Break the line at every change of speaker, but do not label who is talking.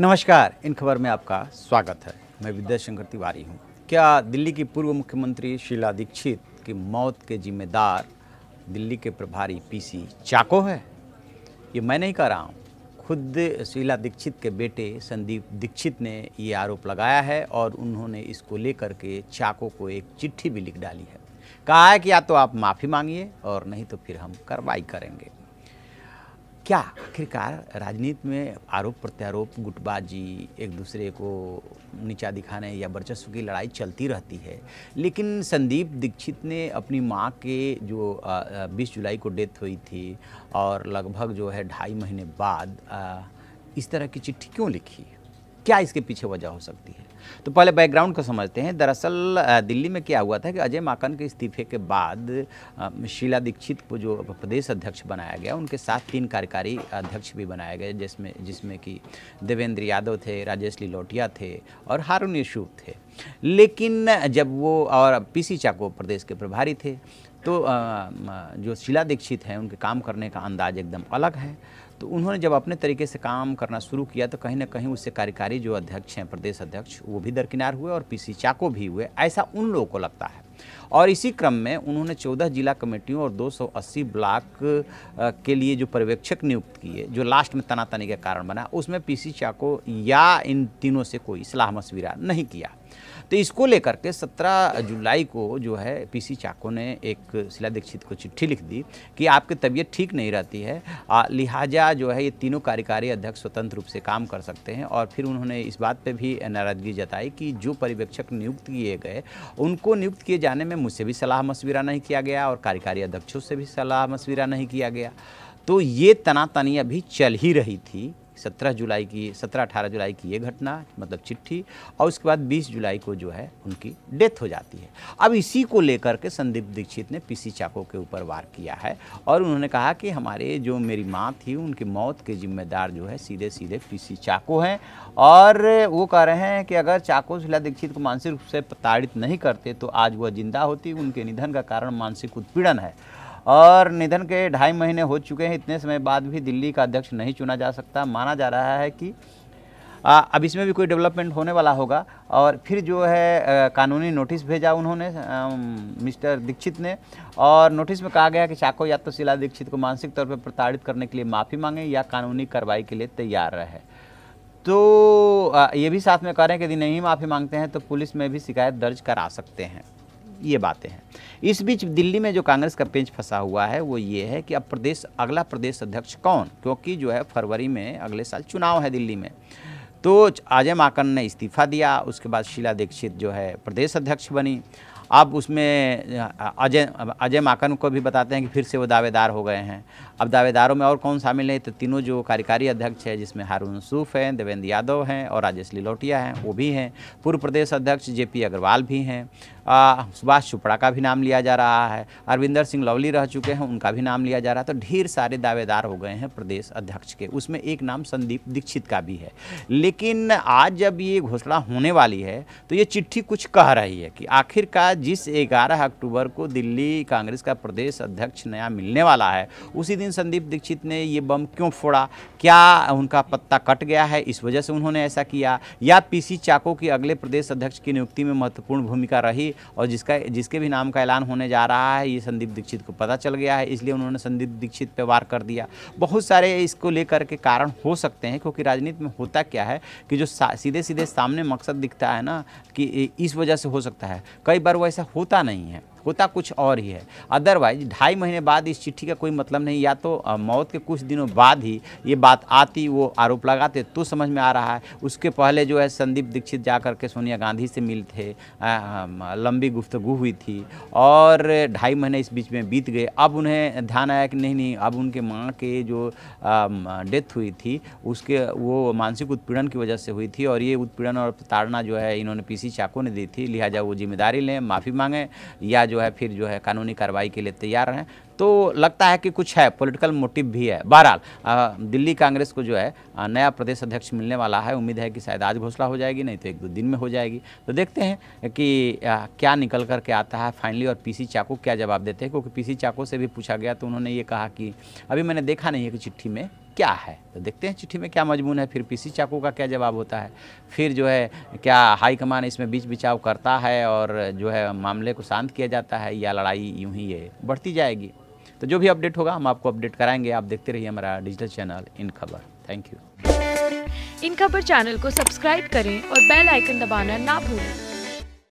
नमस्कार इन खबर में आपका स्वागत है मैं विद्याशंकर तिवारी हूँ क्या दिल्ली की पूर्व मुख्यमंत्री शीला दीक्षित की मौत के जिम्मेदार दिल्ली के प्रभारी पीसी चाको है ये मैं नहीं कह रहा हूँ खुद शीला दीक्षित के बेटे संदीप दीक्षित ने ये आरोप लगाया है और उन्होंने इसको लेकर के चाको को एक चिट्ठी भी लिख डाली है कहा है कि या तो आप माफ़ी मांगिए और नहीं तो फिर हम कार्रवाई करेंगे क्या आखिरकार राजनीति में आरोप प्रत्यारोप गुटबाजी एक दूसरे को नीचा दिखाने या वर्चस्व की लड़ाई चलती रहती है लेकिन संदीप दीक्षित ने अपनी माँ के जो 20 जुलाई को डेथ हुई थी और लगभग जो है ढाई महीने बाद इस तरह की चिट्ठी क्यों लिखी क्या इसके पीछे वजह हो सकती है तो पहले बैकग्राउंड को समझते हैं दरअसल दिल्ली में क्या हुआ था कि अजय माकन के इस्तीफे के बाद शीला दीक्षित को जो प्रदेश अध्यक्ष बनाया गया उनके साथ तीन कार्यकारी अध्यक्ष भी बनाए गए जिसमें जिसमें कि देवेंद्र यादव थे राजेश लिलोटिया थे और हारून यशू थे लेकिन जब वो और पीसी चाको प्रदेश के प्रभारी थे तो जो शीला दीक्षित हैं उनके काम करने का अंदाज एकदम अलग है तो उन्होंने जब अपने तरीके से काम करना शुरू किया तो कहीं ना कहीं उससे कार्यकारी जो अध्यक्ष हैं प्रदेश अध्यक्ष वो भी दरकिनार हुए और पीसी चाको भी हुए ऐसा उन लोगों को लगता है और इसी क्रम में उन्होंने 14 जिला कमेटियों और 280 ब्लॉक के लिए जो पर्यवेक्षक नियुक्त किए जो लास्ट में तनातनी का कारण बना उसमें पी चाको या इन तीनों से कोई सलाह मशविरा नहीं किया तो इसको लेकर के 17 जुलाई को जो है पीसी चाको ने एक शिला दीक्षित को चिट्ठी लिख दी कि आपकी तबीयत ठीक नहीं रहती है लिहाजा जो है ये तीनों कार्यकारी अध्यक्ष स्वतंत्र रूप से काम कर सकते हैं और फिर उन्होंने इस बात पर भी नाराजगी जताई कि जो पर्यवेक्षक नियुक्त किए गए उनको नियुक्त किए जाने में मुझसे भी सलाह मशविरा नहीं किया गया और कार्यकारी अध्यक्षों से भी सलाह मशविरा नहीं किया गया तो ये तनातनी अभी चल ही रही थी सत्रह जुलाई की सत्रह अठारह जुलाई की ये घटना मतलब चिट्ठी और उसके बाद बीस जुलाई को जो है उनकी डेथ हो जाती है अब इसी को लेकर के संदीप दीक्षित ने पीसी चाको के ऊपर वार किया है और उन्होंने कहा कि हमारे जो मेरी माँ थी उनकी मौत के जिम्मेदार जो है सीधे सीधे पीसी चाको हैं और वो कह रहे हैं कि अगर चाको शिला दीक्षित को मानसिक रूप से प्रताड़ित नहीं करते तो आज वह जिंदा होती उनके निधन का कारण मानसिक उत्पीड़न है और निधन के ढाई महीने हो चुके हैं इतने समय बाद भी दिल्ली का अध्यक्ष नहीं चुना जा सकता माना जा रहा है कि आ, अब इसमें भी कोई डेवलपमेंट होने वाला होगा और फिर जो है आ, कानूनी नोटिस भेजा उन्होंने आ, मिस्टर दीक्षित ने और नोटिस में कहा गया कि चाको या तो शिला दीक्षित को मानसिक तौर पर प्रताड़ित करने के लिए माफ़ी मांगे या कानूनी कार्रवाई के लिए तैयार रहे तो आ, ये भी साथ में कह रहे हैं कि यदि नहीं माफ़ी मांगते हैं तो पुलिस में भी शिकायत दर्ज करा सकते हैं ये बातें हैं इस बीच दिल्ली में जो कांग्रेस का पेंच फंसा हुआ है वो ये है कि अब प्रदेश अगला प्रदेश अध्यक्ष कौन क्योंकि जो है फरवरी में अगले साल चुनाव है दिल्ली में तो आजम आकन ने इस्तीफा दिया उसके बाद शीला दीक्षित जो है प्रदेश अध्यक्ष बनी अब उसमें अजय अजय माकन को भी बताते हैं कि फिर से वो दावेदार हो गए हैं अब दावेदारों में और कौन शामिल है तो तीनों जो कार्यकारी अध्यक्ष हैं जिसमें हारून सूफ हैं देवेंद्र यादव हैं और राजेश लिलोटिया हैं वो भी हैं पूर्व प्रदेश अध्यक्ष जे पी अग्रवाल भी हैं सुभाष चोपड़ा का भी नाम लिया जा रहा है अरविंदर सिंह लवली रह चुके हैं उनका भी नाम लिया जा रहा है तो ढेर सारे दावेदार हो गए हैं प्रदेश अध्यक्ष के उसमें एक नाम संदीप दीक्षित का भी है लेकिन आज जब ये घोषणा होने वाली है तो ये चिट्ठी कुछ कह रही है कि आखिरकार जिस 11 अक्टूबर को दिल्ली कांग्रेस का प्रदेश अध्यक्ष नया मिलने वाला है उसी दिन संदीप दीक्षित ने ये बम क्यों फोड़ा क्या उनका पत्ता कट गया है इस वजह से उन्होंने ऐसा किया या पीसी चाको की अगले प्रदेश अध्यक्ष की नियुक्ति में महत्वपूर्ण भूमिका रही और जिसका जिसके भी नाम का ऐलान होने जा रहा है ये संदीप दीक्षित को पता चल गया है इसलिए उन्होंने संदीप दीक्षित पर वार कर दिया बहुत सारे इसको लेकर के कारण हो सकते हैं क्योंकि राजनीति में होता क्या है कि जो सीधे सीधे सामने मकसद दिखता है ना कि इस वजह से हो सकता है कई बार वह ऐसा होता नहीं है होता कुछ और ही है अदरवाइज ढाई महीने बाद इस चिट्ठी का कोई मतलब नहीं या तो मौत के कुछ दिनों बाद ही ये बात आती वो आरोप लगाते तो समझ में आ रहा है उसके पहले जो है संदीप दीक्षित जा करके सोनिया गांधी से मिले थे लंबी गुफ्तगु हुई थी और ढाई महीने इस बीच में बीत गए अब उन्हें ध्यान आया कि नहीं नहीं अब उनके माँ के जो डेथ हुई थी उसके वो मानसिक उत्पीड़न की वजह से हुई थी और ये उत्पीड़न और प्रताड़ना जो है इन्होंने पीसी चाकू ने दी थी लिहाजा वो जिम्मेदारी लें माफ़ी मांगें या जो है फिर जो है कानूनी कार्रवाई के लिए तैयार हैं तो लगता है कि कुछ है पॉलिटिकल मोटिव भी है बहरहाल दिल्ली कांग्रेस को जो है नया प्रदेश अध्यक्ष मिलने वाला है उम्मीद है कि शायद आज घोषणा हो जाएगी नहीं तो एक दो दिन में हो जाएगी तो देखते हैं कि आ, क्या निकल कर के आता है फाइनली और पीसी चाकू क्या जवाब देते हैं क्योंकि पीसी चाकू से भी पूछा गया तो उन्होंने ये कहा कि अभी मैंने देखा नहीं है कि चिट्ठी में क्या है तो देखते हैं चिट्ठी में क्या मजमून है फिर पीसी चाकू का क्या जवाब होता है फिर जो है क्या हाईकमान इसमें बीच बिचाव करता है और जो है मामले को शांत किया जाता है या लड़ाई यूं ही ये बढ़ती जाएगी तो जो भी अपडेट होगा हम आपको अपडेट कराएंगे आप देखते रहिए हमारा डिजिटल चैनल इन खबर थैंक यू इन खबर चैनल को सब्सक्राइब करें और बेल आइकन दबाना ना भूलें